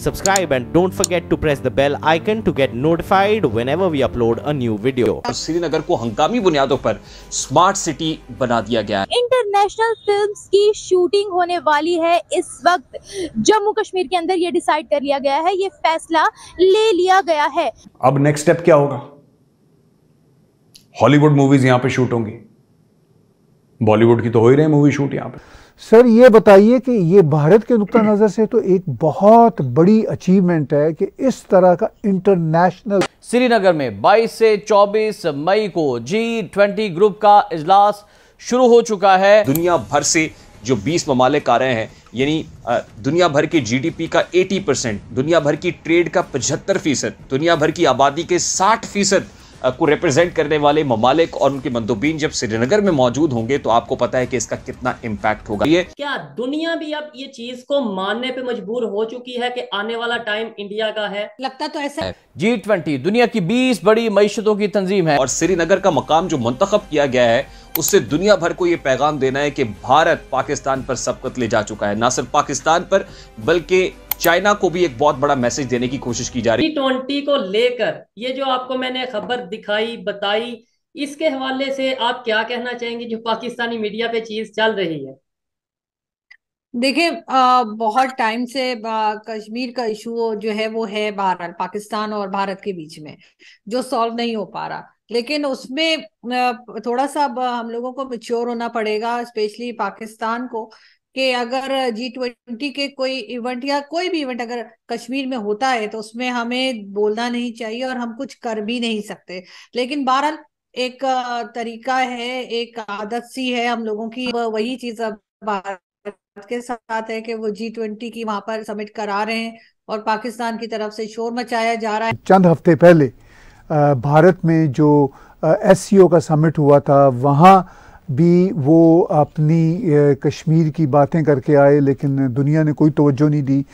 subscribe and don't forget to press the bell icon to get notified whenever we upload a new video Srinagar को हंगामी बुनियादों पर smart city बना दिया गया है इंटरनेशनल फिल्म्स की शूटिंग होने वाली है इस वक्त जम्मू कश्मीर के अंदर ये डिसाइड कर लिया गया है ये फैसला ले लिया गया है अब नेक्स्ट स्टेप क्या होगा हॉलीवुड मूवीज यहाँ पे शूट होंगी बॉलीवुड की तो हो ही रही मूवी शूट यहाँ पे सर ये बताइए कि ये भारत के नुकता नज़र से तो एक बहुत बड़ी अचीवमेंट है कि इस तरह का इंटरनेशनल श्रीनगर में 22 से 24 मई को जी ट्वेंटी ग्रुप का इजलास शुरू हो चुका है दुनिया भर से जो 20 ममालिक आ रहे हैं यानी दुनिया भर के जीडीपी का 80 परसेंट दुनिया भर की ट्रेड का 75 फीसद दुनिया भर की आबादी के 60 फीसद को रिप्रेजेंट करने वाले ममालिक और उनके मंदोबीन जब श्रीनगर में मौजूद होंगे तो आपको पता है कि इसका कितना इम्पैक्ट होगा ये क्या दुनिया भी अब ये चीज को मानने पे मजबूर हो चुकी है कि आने वाला टाइम इंडिया का है लगता तो ऐसा है जी ट्वेंटी दुनिया की बीस बड़ी मीशतों की तंजीम है और श्रीनगर का मकाम जो मंतखब किया गया है उससे दुनिया भर को यह पैगाम देना है कि भारत पाकिस्तान पर सबकत ले जा चुका है ना सिर्फ पाकिस्तान पर बल्कि चाइना को भी एक बहुत बड़ा मैसेज देने की कोशिश की जा रही है ट्वेंटी को लेकर ये जो आपको मैंने खबर दिखाई बताई इसके हवाले से आप क्या कहना चाहेंगे जो पाकिस्तानी मीडिया पे चीज चल रही है देखिए बहुत टाइम से कश्मीर का इशू जो है वो है बहरहाल पाकिस्तान और भारत के बीच में जो सॉल्व नहीं हो पा रहा लेकिन उसमें थोड़ा सा हम लोगों को मिच्योर होना पड़ेगा स्पेशली पाकिस्तान को कि अगर जी ट्वेंटी के कोई इवेंट या कोई भी इवेंट अगर कश्मीर में होता है तो उसमें हमें बोलना नहीं चाहिए और हम कुछ कर भी नहीं सकते लेकिन बहरहाल एक तरीका है एक आदत सी है हम लोगों की वही चीज अब के साथ है कि वो जी ट्वेंटी की वहां पर समिट करा रहे हैं और पाकिस्तान की तरफ से शोर मचाया जा रहा है चंद हफ्ते पहले भारत में जो एस का समिट हुआ था वहाँ भी वो अपनी कश्मीर की बातें करके आए लेकिन दुनिया ने कोई तोज्जो नहीं दी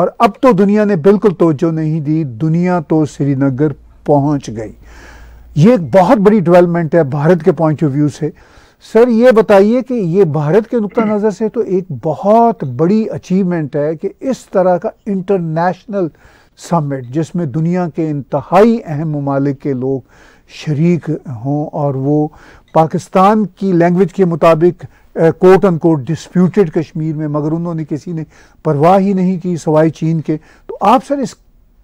और अब तो दुनिया ने बिल्कुल तोज्जो नहीं दी दुनिया तो श्रीनगर पहुंच गई ये एक बहुत बड़ी डेवलपमेंट है भारत के पॉइंट ऑफ व्यू से सर ये बताइए कि ये भारत के नुक़ नज़र से तो एक बहुत बड़ी अचीवमेंट है कि इस तरह का इंटरनेशनल समिट जिसमें दुनिया के इंतहाई अहम ममालिक के लोग शरीक हों और वो पाकिस्तान की लैंग्वेज के मुताबिक quote and quote disputed Kashmir में मगर उन्होंने किसी ने परवाह ही नहीं की सवाई चीन के तो आप सर इस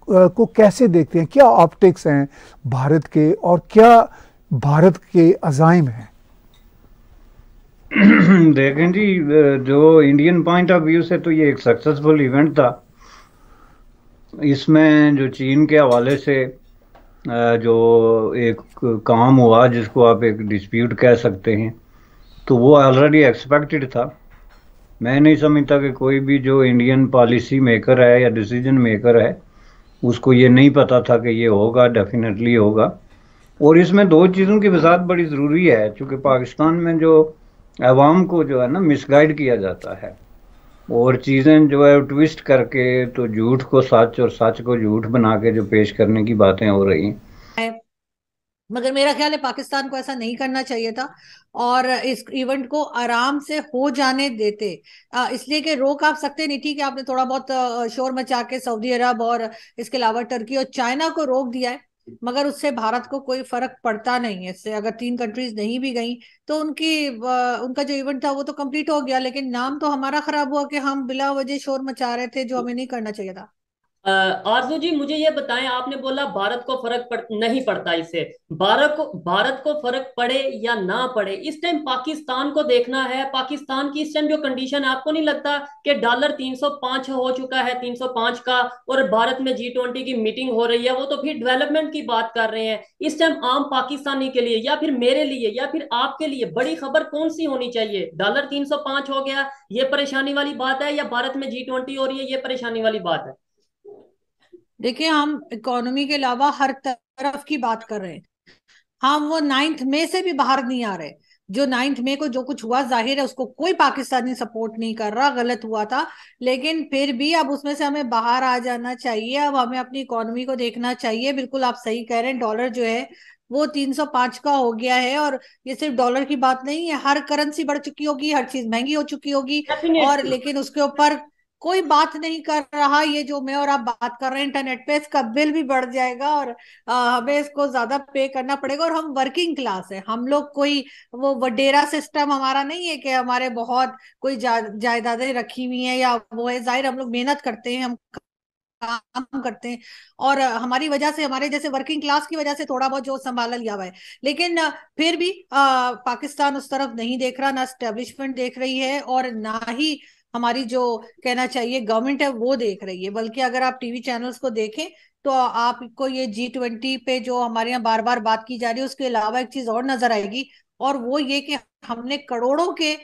को कैसे देखते हैं क्या ऑप्टिक्स हैं भारत के और क्या भारत के अजाइम हैं देखें जी जो इंडियन पॉइंट ऑफ व्यू से तो ये एक सक्सेसफुल इवेंट था इसमें जो चीन के हवाले से जो एक काम हुआ जिसको आप एक डिस्प्यूट कह सकते हैं तो वो ऑलरेडी एक्सपेक्टेड था मैं नहीं समझता कि कोई भी जो इंडियन पॉलिसी मेकर है या डिसीजन मेकर है उसको ये नहीं पता था कि ये होगा डेफिनेटली होगा और इसमें दो चीज़ों की वजात बड़ी ज़रूरी है चूँकि पाकिस्तान में जो आवाम को जो है ना मिसगाइड किया जाता है और चीज़ें जो है ट्विस्ट करके तो झूठ को सच और सच को झूठ बना के जो पेश करने की बातें हो रही हैं मगर मेरा ख्याल है पाकिस्तान को ऐसा नहीं करना चाहिए था और इस इवेंट को आराम से हो जाने देते इसलिए कि रोक आप सकते नहीं ठीक है आपने थोड़ा बहुत शोर मचा के सऊदी अरब और इसके अलावा टर्की और चाइना को रोक दिया है मगर उससे भारत को कोई फर्क पड़ता नहीं है इससे अगर तीन कंट्रीज नहीं भी गई तो उनकी उनका जो इवेंट था वो तो कंप्लीट हो गया लेकिन नाम तो हमारा खराब हुआ कि हम बिला वजह शोर मचा रहे थे जो हमें नहीं करना चाहिए था आरजू जी मुझे ये बताएं आपने बोला भारत को फर्क पड़, नहीं पड़ता इससे भारत को भारत को फर्क पड़े या ना पड़े इस टाइम पाकिस्तान को देखना है पाकिस्तान की इस टाइम जो कंडीशन है आपको नहीं लगता कि डॉलर 305 हो चुका है 305 का और भारत में जी ट्वेंटी की मीटिंग हो रही है वो तो फिर डेवलपमेंट की बात कर रहे हैं इस टाइम आम पाकिस्तानी के लिए या फिर मेरे लिए या फिर आपके लिए बड़ी खबर कौन सी होनी चाहिए डॉलर तीन हो गया ये परेशानी वाली बात है या भारत में जी हो रही है ये परेशानी वाली बात है देखिए हम इकोनॉमी के अलावा हर तरफ की बात कर रहे हैं हम वो नाइन्थ मे से भी बाहर नहीं आ रहे जो नाइन्थ मे को जो कुछ हुआ जाहिर है उसको कोई पाकिस्तानी सपोर्ट नहीं कर रहा गलत हुआ था लेकिन फिर भी अब उसमें से हमें बाहर आ जाना चाहिए अब हमें अपनी इकोनॉमी को देखना चाहिए बिल्कुल आप सही कह रहे हैं डॉलर जो है वो 305 का हो गया है और ये सिर्फ डॉलर की बात नहीं है हर करेंसी बढ़ चुकी होगी हर चीज महंगी हो चुकी होगी और लेकिन उसके ऊपर कोई बात नहीं कर रहा ये जो मैं और आप बात कर रहे हैं इंटरनेट पे इसका बिल भी बढ़ जाएगा और आ, हमें इसको ज्यादा पे करना पड़ेगा और हम वर्किंग क्लास है हम लोग कोई वो वडेरा सिस्टम हमारा नहीं है कि हमारे बहुत कोई जा, जायदादें रखी हुई है या वो है जाहिर हम लोग मेहनत करते हैं हम काम करते हैं और हमारी वजह से हमारे जैसे वर्किंग क्लास की वजह से थोड़ा बहुत जो संभाला लिया हुआ है लेकिन फिर भी आ, पाकिस्तान उस तरफ नहीं देख रहा ना स्टेब्लिशमेंट देख रही है और ना ही हमारी जो कहना चाहिए गवर्नमेंट है वो देख रही है बल्कि अगर आप टीवी चैनल्स को देखें तो आपको ये जी ट्वेंटी पे जो हमारे यहाँ बार बार बात की जा रही है उसके अलावा एक चीज और नजर आएगी और वो ये कि हमने करोड़ों के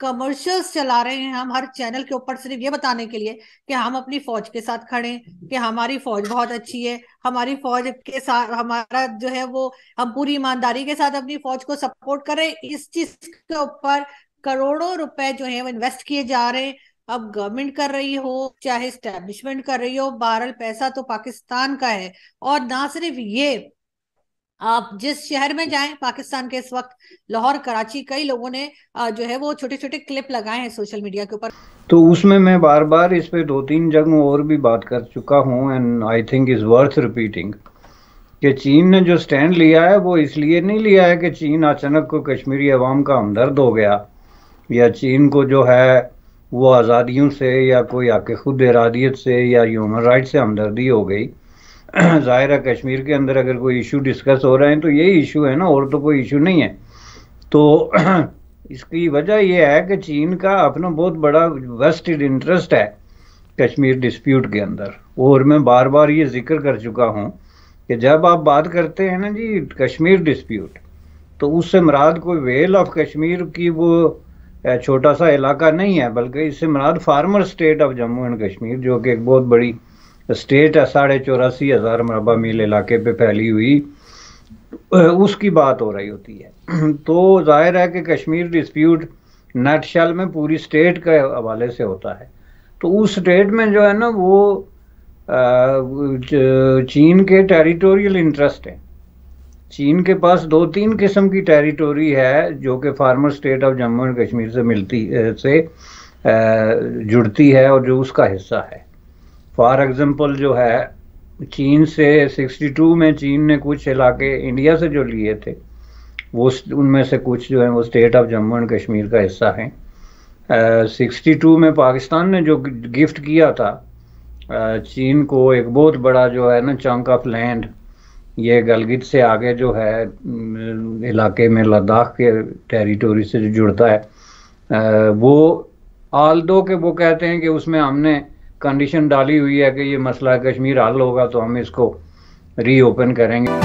कमर्शियल्स चला रहे हैं हम हर चैनल के ऊपर सिर्फ ये बताने के लिए कि हम अपनी फौज के साथ खड़े हैं कि हमारी फौज बहुत अच्छी है हमारी फौज के साथ हमारा जो है वो हम पूरी ईमानदारी के साथ अपनी फौज को सपोर्ट करें इस चीज के ऊपर करोड़ों रुपए जो है वो इन्वेस्ट किए जा रहे हैं अब गवर्नमेंट कर रही हो चाहे स्टैब्लिशमेंट कर रही हो बारल पैसा तो पाकिस्तान का है और ना सिर्फ ये आप जिस शहर में जाए पाकिस्तान के इस वक्त लाहौर कराची कई लोगों ने जो है वो छोटे छोटे क्लिप लगाए हैं सोशल मीडिया के ऊपर तो उसमें मैं बार बार इस पे दो तीन जगह और भी बात कर चुका हूँ and I think is worth repeating कि चीन ने जो स्टैंड लिया है वो इसलिए नहीं लिया है कि चीन अचानक को कश्मीरी अवाम का हमदर्द हो गया या चीन को जो है वो आज़ादियों से या कोई आके खुद इरादियत से या ह्यूमन राइट से हमदर्दी हो गई ज़ाहिर है कश्मीर के अंदर अगर कोई इशू डिस्कस हो रहे हैं तो यही इशू है ना और तो कोई इशू नहीं है तो इसकी वजह यह है कि चीन का अपना बहुत बड़ा वेस्टेड इंटरेस्ट है कश्मीर डिस्प्यूट के अंदर और मैं बार बार ये जिक्र कर चुका हूँ कि जब आप बात करते हैं ना जी कश्मीर डिस्प्यूट तो उससे मराद कोई वेल ऑफ कश्मीर की वो छोटा सा इलाका नहीं है बल्कि इससे मराद former state of Jammu and Kashmir जो कि एक बहुत बड़ी स्टेट है साढ़े चौरासी हज़ार मरबा मील इलाके पे फैली हुई उसकी बात हो रही होती है तो जाहिर है कि कश्मीर डिस्प्यूट नटशल में पूरी स्टेट के हवाले से होता है तो उस स्टेट में जो है ना वो चीन के टेरिटोरियल इंटरेस्ट हैं चीन के पास दो तीन किस्म की टेरिटोरी है जो कि former state of Jammu and Kashmir से मिलती से जुड़ती है और जो उसका हिस्सा है फॉर एग्जांपल जो है चीन से 62 में चीन ने कुछ इलाके इंडिया से जो लिए थे वो उनमें से कुछ जो है वो state of Jammu and Kashmir का हिस्सा है सिक्सटी टू में पाकिस्तान ने जो गिफ्ट किया था चीन को एक बहुत बड़ा जो है ना चंक ऑफ लैंड ये गलगित से आगे जो है इलाके में लद्दाख के टेरिटोरी से जो जुड़ता है वो आल दो के वो कहते हैं कि उसमें हमने कंडीशन डाली हुई है कि ये मसला कश्मीर हल होगा तो हम इसको रीओपन करेंगे